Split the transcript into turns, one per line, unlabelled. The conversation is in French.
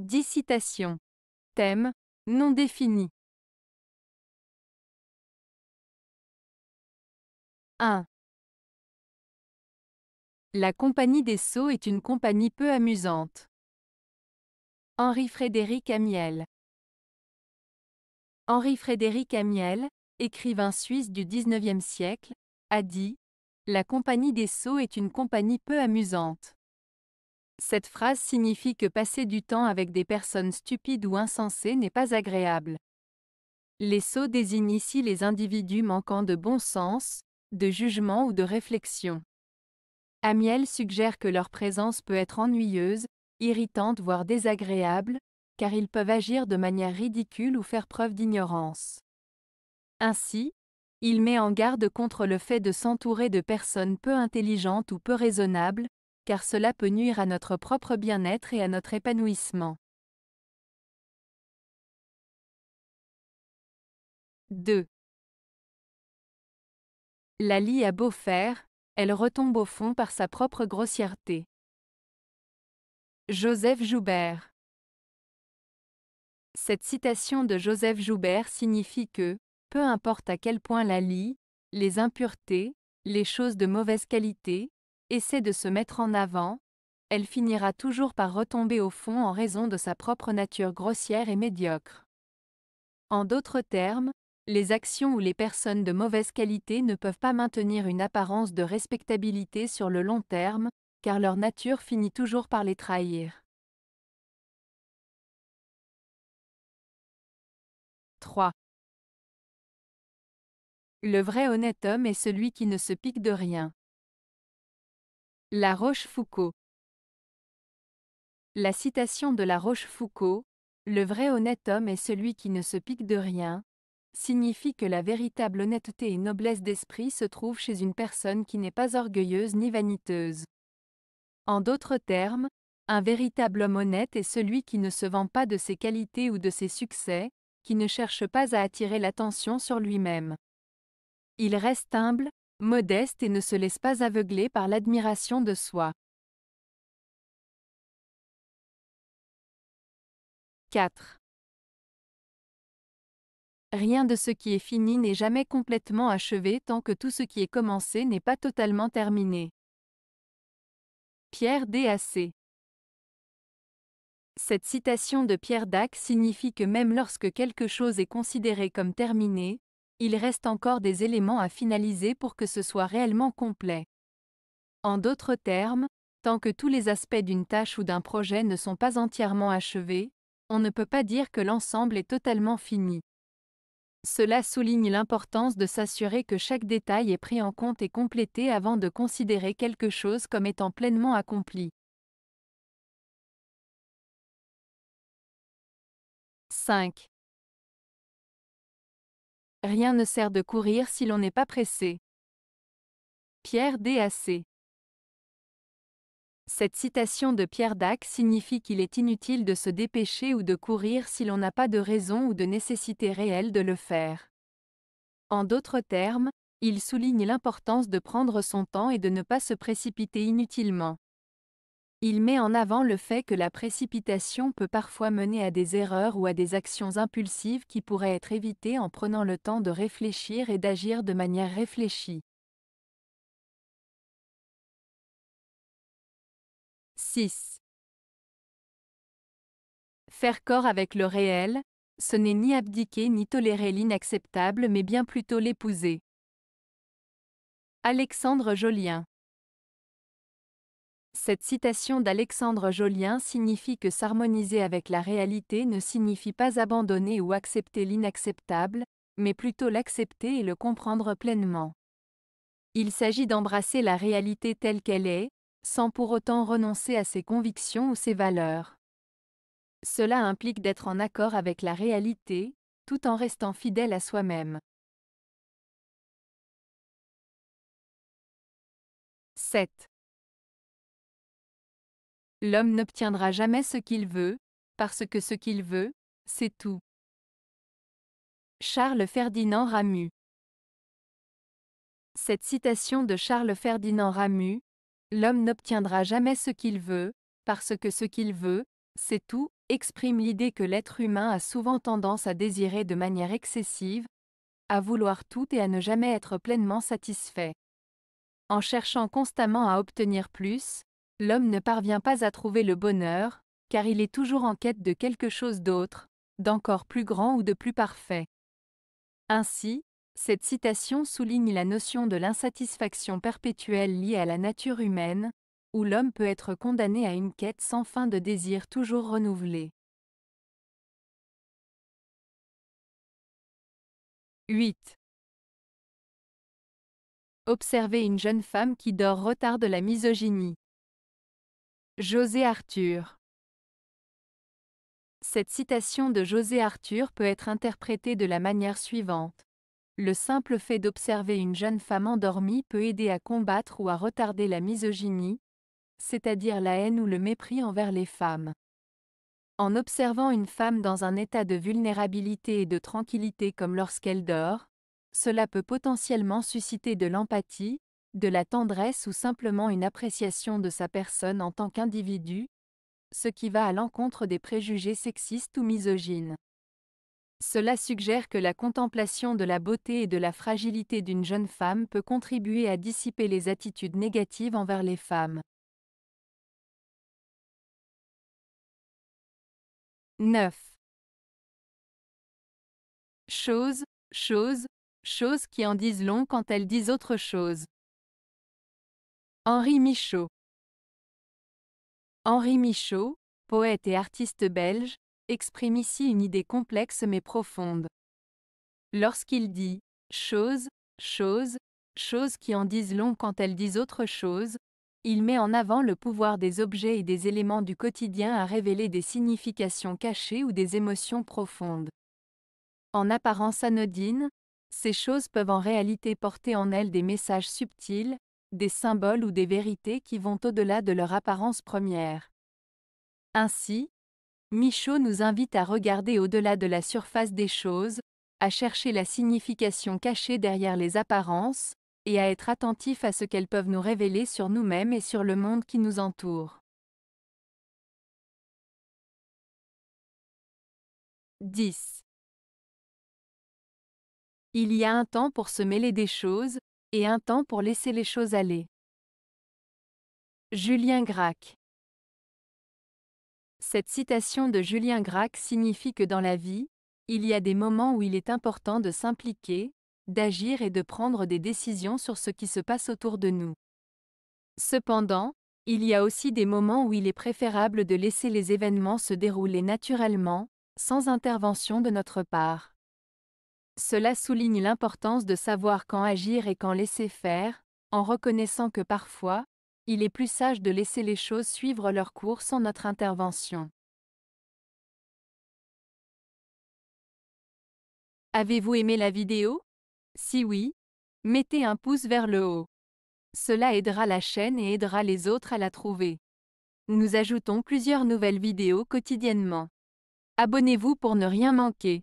10 citations. Thème non défini. 1. La Compagnie des Sceaux est une
compagnie peu amusante. Henri-Frédéric Amiel Henri-Frédéric Amiel, écrivain suisse du XIXe siècle, a dit « La Compagnie des Sceaux est une compagnie peu amusante. Cette phrase signifie que passer du temps avec des personnes stupides ou insensées n'est pas agréable. Les sots désignent ici les individus manquant de bon sens, de jugement ou de réflexion. Amiel suggère que leur présence peut être ennuyeuse, irritante voire désagréable, car ils peuvent agir de manière ridicule ou faire preuve d'ignorance. Ainsi, il met en garde contre le fait de s'entourer de personnes peu intelligentes ou peu raisonnables, car cela peut nuire à notre propre bien-être et à notre épanouissement. 2. La lie a beau faire, elle retombe au fond par sa propre grossièreté. Joseph Joubert Cette citation de Joseph Joubert signifie que, peu importe à quel point la lie, les impuretés, les choses de mauvaise qualité, essaie de se mettre en avant, elle finira toujours par retomber au fond en raison de sa propre nature grossière et médiocre. En d'autres termes, les actions ou les personnes de mauvaise qualité ne peuvent pas maintenir une apparence de respectabilité sur le long terme, car leur nature finit toujours par les trahir.
3. Le vrai honnête homme est
celui qui ne se pique de rien. La Rochefoucauld La citation de La Rochefoucauld, Le vrai honnête homme est celui qui ne se pique de rien, signifie que la véritable honnêteté et noblesse d'esprit se trouve chez une personne qui n'est pas orgueilleuse ni vaniteuse. En d'autres termes, un véritable homme honnête est celui qui ne se vend pas de ses qualités ou de ses succès, qui ne cherche pas à attirer l'attention sur lui-même. Il reste humble, modeste et ne se laisse pas aveugler par l'admiration de soi. 4. Rien de ce qui est fini n'est jamais complètement achevé tant que tout ce qui est commencé n'est pas totalement terminé. Pierre DAC Cette citation de Pierre Dac signifie que même lorsque quelque chose est considéré comme terminé, il reste encore des éléments à finaliser pour que ce soit réellement complet. En d'autres termes, tant que tous les aspects d'une tâche ou d'un projet ne sont pas entièrement achevés, on ne peut pas dire que l'ensemble est totalement fini. Cela souligne l'importance de s'assurer que chaque détail est pris en compte et complété avant de considérer quelque chose comme étant pleinement accompli.
5. Rien ne sert de courir si l'on n'est pas pressé.
Pierre Dac. Cette citation de Pierre Dac signifie qu'il est inutile de se dépêcher ou de courir si l'on n'a pas de raison ou de nécessité réelle de le faire. En d'autres termes, il souligne l'importance de prendre son temps et de ne pas se précipiter inutilement. Il met en avant le fait que la précipitation peut parfois mener à des erreurs ou à des actions impulsives qui pourraient être évitées en prenant le temps de réfléchir et d'agir de manière réfléchie. 6. Faire corps avec le réel, ce n'est ni abdiquer ni tolérer l'inacceptable mais bien plutôt l'épouser. Alexandre Jolien cette citation d'Alexandre Jolien signifie que s'harmoniser avec la réalité ne signifie pas abandonner ou accepter l'inacceptable, mais plutôt l'accepter et le comprendre pleinement. Il s'agit d'embrasser la réalité telle qu'elle est, sans pour autant renoncer à ses convictions ou ses valeurs. Cela implique d'être en accord avec la réalité, tout en restant fidèle à soi-même.
7. L'homme n'obtiendra jamais ce qu'il veut, parce que ce qu'il veut, c'est tout.
Charles Ferdinand Ramu Cette citation de Charles Ferdinand Ramu, L'homme n'obtiendra jamais ce qu'il veut, parce que ce qu'il veut, c'est tout, exprime l'idée que l'être humain a souvent tendance à désirer de manière excessive, à vouloir tout et à ne jamais être pleinement satisfait. En cherchant constamment à obtenir plus, L'homme ne parvient pas à trouver le bonheur, car il est toujours en quête de quelque chose d'autre, d'encore plus grand ou de plus parfait. Ainsi, cette citation souligne la notion de l'insatisfaction perpétuelle liée à la nature humaine, où l'homme peut être condamné à une quête sans fin de désir toujours renouvelé. 8. Observez une jeune femme qui dort retard de la misogynie. José Arthur Cette citation de José Arthur peut être interprétée de la manière suivante. Le simple fait d'observer une jeune femme endormie peut aider à combattre ou à retarder la misogynie, c'est-à-dire la haine ou le mépris envers les femmes. En observant une femme dans un état de vulnérabilité et de tranquillité comme lorsqu'elle dort, cela peut potentiellement susciter de l'empathie, de la tendresse ou simplement une appréciation de sa personne en tant qu'individu, ce qui va à l'encontre des préjugés sexistes ou misogynes. Cela suggère que la contemplation de la beauté et de la fragilité d'une jeune femme peut contribuer à dissiper les attitudes négatives envers les femmes.
9. Choses, choses, choses qui en disent long quand elles disent autre
chose. Henri Michaud Henri Michaud, poète et artiste belge, exprime ici une idée complexe mais profonde. Lorsqu'il dit « choses, choses, choses qui en disent long quand elles disent autre chose », il met en avant le pouvoir des objets et des éléments du quotidien à révéler des significations cachées ou des émotions profondes. En apparence anodines, ces choses peuvent en réalité porter en elles des messages subtils, des symboles ou des vérités qui vont au-delà de leur apparence première. Ainsi, Michaud nous invite à regarder au-delà de la surface des choses, à chercher la signification cachée derrière les apparences, et à être attentif à ce qu'elles peuvent nous révéler sur nous-mêmes et sur le monde qui nous entoure.
10. Il y a un temps pour se mêler des choses, et
un temps pour laisser les choses aller. Julien Gracq Cette citation de Julien Gracq signifie que dans la vie, il y a des moments où il est important de s'impliquer, d'agir et de prendre des décisions sur ce qui se passe autour de nous. Cependant, il y a aussi des moments où il est préférable de laisser les événements se dérouler naturellement, sans intervention de notre part. Cela souligne l'importance de savoir quand agir et quand laisser faire, en reconnaissant que parfois, il est plus sage de laisser les choses suivre leur cours sans notre intervention. Avez-vous aimé la vidéo Si oui, mettez un pouce vers le haut. Cela aidera la chaîne et aidera les autres à la trouver. Nous ajoutons plusieurs nouvelles vidéos quotidiennement. Abonnez-vous pour ne rien manquer.